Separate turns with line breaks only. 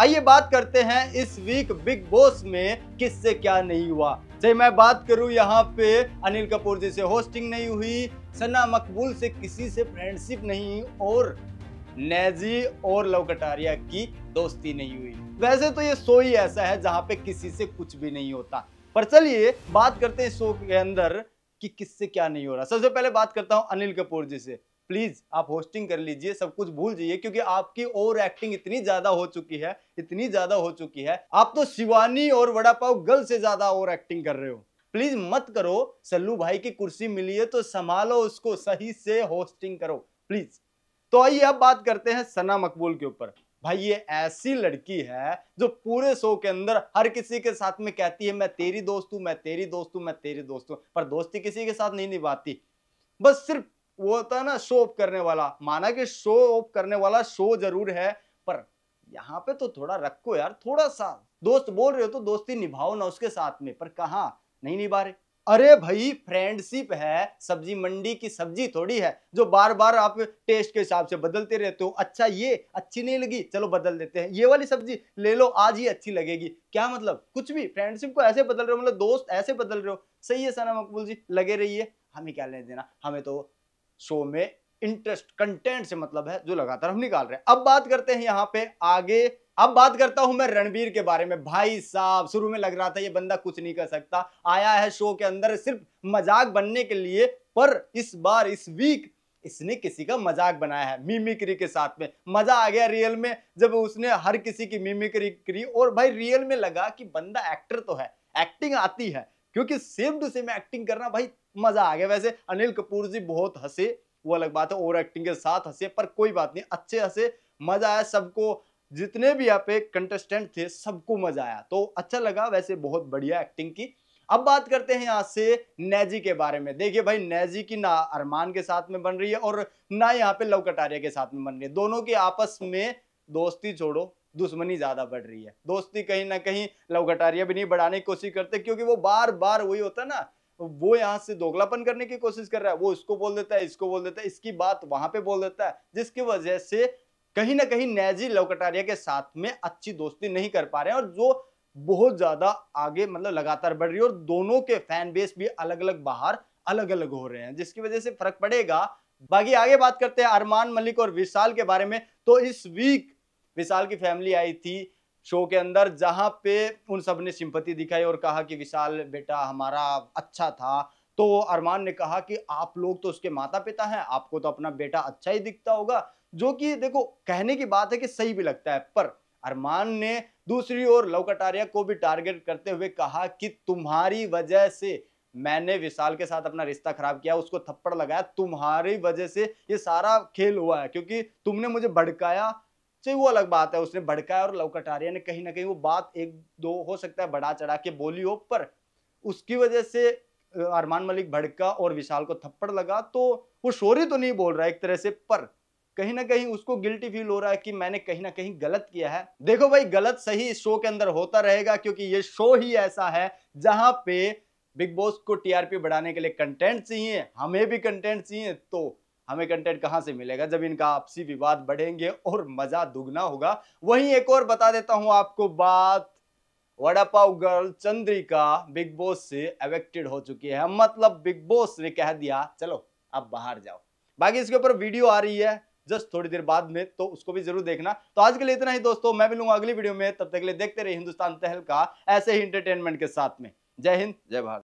आइए बात करते हैं इस वीक बिग बॉस में किससे क्या नहीं हुआ चाहे मैं बात करूं यहाँ पे अनिल कपूर जी से होस्टिंग नहीं हुई सना मकबूल से किसी से फ्रेंडशिप नहीं और नेजी और लव कटारिया की दोस्ती नहीं हुई वैसे तो ये शो ही ऐसा है जहाँ पे किसी से कुछ भी नहीं होता पर चलिए बात करते हैं शो के अंदर कि किससे क्या नहीं हो रहा सबसे पहले बात करता हूँ अनिल कपूर जी से प्लीज़ आप होस्टिंग कर लीजिए सब कुछ भूल जाइए क्योंकि आपकी ओवर एक्टिंग इतनी ज़्यादा हो चुकी है इतनी ज़्यादा हो चुकी है आप तो शिवानी और वड़ा पाव गर्ल से ज़्यादा ओवर एक्टिंग कर रहे हो प्लीज मत करो सल्लू भाई की कुर्सी मिली है तो संभालो उसको सही से होस्टिंग करो प्लीज तो आइए अब बात करते हैं सना मकबूल के ऊपर भाई ये ऐसी लड़की है जो पूरे शो के अंदर हर किसी के साथ में कहती है मैं तेरी दोस्त हूं मैं तेरी दोस्त हूं मैं तेरी दोस्त हूं पर दोस्ती किसी के साथ नहीं निभाती बस सिर्फ वो होता है ना शो ऑफ करने वाला माना कि शो ऑफ करने वाला शो जरूर है पर यहाँ पे तो थोड़ा रखो यार थोड़ा सा दोस्त बोल रहे हो तो दोस्ती निभाओ ना उसके साथ में पर कहा नहीं निभा रहे अरे भाई फ्रेंडशिप है सब्जी मंडी की सब्जी थोड़ी है जो बार बार आप टेस्ट के हिसाब से बदलते रहते हो अच्छा ये अच्छी नहीं लगी चलो बदल देते हैं ये वाली सब्जी ले लो आज ही अच्छी लगेगी क्या मतलब कुछ भी फ्रेंडशिप को ऐसे बदल रहे हो मतलब दोस्त ऐसे बदल रहे हो सही है सना मकबूल जी लगे रहिए हमें क्या लेने देना हमें तो शो में इंटरेस्ट कंटेंट से मतलब है जो लगातार हम निकाल रहे हैं अब बात करते हैं यहाँ पे आगे अब बात करता हूं मैं रणबीर के बारे में भाई साहब शुरू में लग रहा था ये बंदा कुछ नहीं कर सकता आया है शो के अंदर सिर्फ मजाक बनने के लिए पर इस बार इस वीक इसने किसी का मजाक बनाया है मिमिक्री के साथ में मजा आ गया रियल में जब उसने हर किसी की मिमिक्री करी और भाई रियल में लगा कि बंदा एक्टर तो है एक्टिंग आती है क्योंकि सेम टू सेम एक्टिंग करना भाई मजा आ गया वैसे अनिल कपूर जी बहुत हंसे वो अलग बात है ओवर एक्टिंग के साथ हंसे पर कोई बात नहीं अच्छे हंसे मजा आया सबको जितने भी यहाँ पे कंटेस्टेंट थे सबको मजा आया तो अच्छा लगा वैसे बहुत बढ़िया एक्टिंग की अब बात करते हैं यहाँ से नैजी के बारे में देखिए भाई नैजी की ना अरमान के साथ में बन रही है और ना यहाँ पे लव कटारिया के साथ में बन रही है दोनों की आपस में दोस्ती छोड़ो दुश्मनी ज़्यादा बढ़ रही है दोस्ती कहीं ना कहीं लव लवगटारिया भी नहीं बढ़ाने की कोशिश करते क्योंकि वो बार बार वही होता है ना वो यहाँ से दोगलापन करने की कोशिश कर रहा है वो इसको बोल देता है इसको बोल देता है इसकी बात वहां पे बोल देता है जिसकी वजह से कहीं ना कहीं नैजी लव कटारिया के साथ में अच्छी दोस्ती नहीं कर पा रहे हैं और जो बहुत ज्यादा आगे मतलब लगातार बढ़ रही है और दोनों के फैन बेस भी अलग अलग बाहर अलग अलग हो रहे हैं जिसकी वजह से फर्क पड़ेगा बाकी आगे बात करते हैं अरमान मलिक और विशाल के बारे में तो इस वीक विशाल की फैमिली आई थी शो के अंदर जहाँ पे उन सब ने सिंपत्ति दिखाई और कहा कि विशाल बेटा हमारा अच्छा था तो अरमान ने कहा कि आप लोग तो उसके माता पिता हैं आपको तो अपना बेटा अच्छा ही दिखता होगा जो कि देखो कहने की बात है कि सही भी लगता है पर अरमान ने दूसरी ओर लव कटारिया को भी टारगेट करते हुए कहा कि तुम्हारी वजह से मैंने विशाल के साथ अपना रिश्ता खराब किया उसको थप्पड़ लगाया तुम्हारी वजह से ये सारा खेल हुआ है क्योंकि तुमने मुझे भड़काया चाहिए तो वो अलग बात है उसने भड़काया और कटारिया ने कहीं ना कहीं वो बात एक दो हो सकता है बढ़ा चढ़ा के बोली हो पर उसकी वजह से अरमान मलिक भड़का और विशाल को थप्पड़ लगा तो वो शोरी तो नहीं बोल रहा है एक तरह से पर कहीं ना कहीं उसको गिल्टी फील हो रहा है कि मैंने कहीं ना कहीं गलत किया है देखो भाई गलत सही इस शो के अंदर होता रहेगा क्योंकि ये शो ही ऐसा है जहां पे बिग बॉस को टीआरपी बढ़ाने के लिए कंटेंट चाहिए हमें भी कंटेंट चाहिए तो हमें कंटेंट कहाँ से मिलेगा जब इनका आपसी विवाद बढ़ेंगे और मजा दुगना होगा वहीं एक और बता देता हूँ आपको बात vada pav girl Chandrika Bigg Boss से अवेक्टेड हो चुकी है मतलब बिग बॉस ने कह दिया चलो अब बाहर जाओ बाकी इसके ऊपर वीडियो आ रही है जस्ट थोड़ी देर बाद में तो उसको भी जरूर देखना तो आज के लिए इतना ही दोस्तों मैं मिलूंगा अगली वीडियो में तब तक के लिए देखते रहे हिंदुस्तान तहल का ऐसे ही इंटरटेनमेंट के साथ में जय हिंद जय भारत